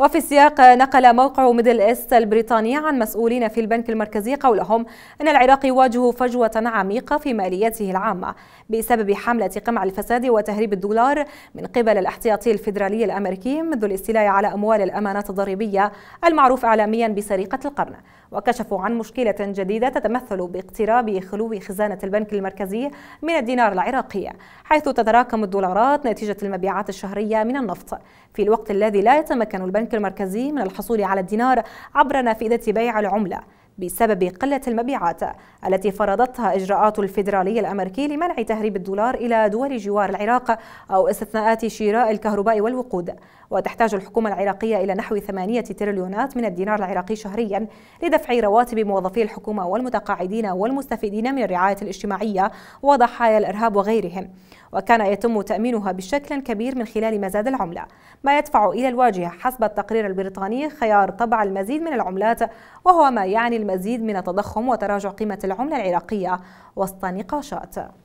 وفي السياق نقل موقع ميدل إيست البريطاني عن مسؤولين في البنك المركزي قولهم أن العراق يواجه فجوة عميقة في ماليته العامة بسبب حملة قمع الفساد وتهريب الدولار من قبل الاحتياطي الفيدرالي الأمريكي منذ الاستيلاء على أموال الأمانات الضريبية المعروف إعلاميا بسرقة القرن وكشفوا عن مشكلة جديدة تتمثل باقتراب خلو خزانة البنك المركزي من الدينار العراقي حيث تتراكم الدولارات نتيجة المبيعات الشهرية من النفط في الوقت الذي لا يتمكن البنك المركزي من الحصول على الدينار عبر نافذة بيع العملة بسبب قلة المبيعات التي فرضتها إجراءات الفيدرالي الأمريكي لمنع تهريب الدولار إلى دول جوار العراق أو استثناءات شراء الكهرباء والوقود وتحتاج الحكومة العراقية إلى نحو ثمانية تريليونات من الدينار العراقي شهريا لدفع رواتب موظفي الحكومة والمتقاعدين والمستفيدين من الرعاية الاجتماعية وضحايا الإرهاب وغيرهم وكان يتم تأمينها بشكل كبير من خلال مزاد العملة ما يدفع إلى الواجهة حسب التقرير البريطاني خيار طبع المزيد من العملات وهو ما يعني المزيد من التضخم وتراجع قيمة العملة العراقية وسط نقاشات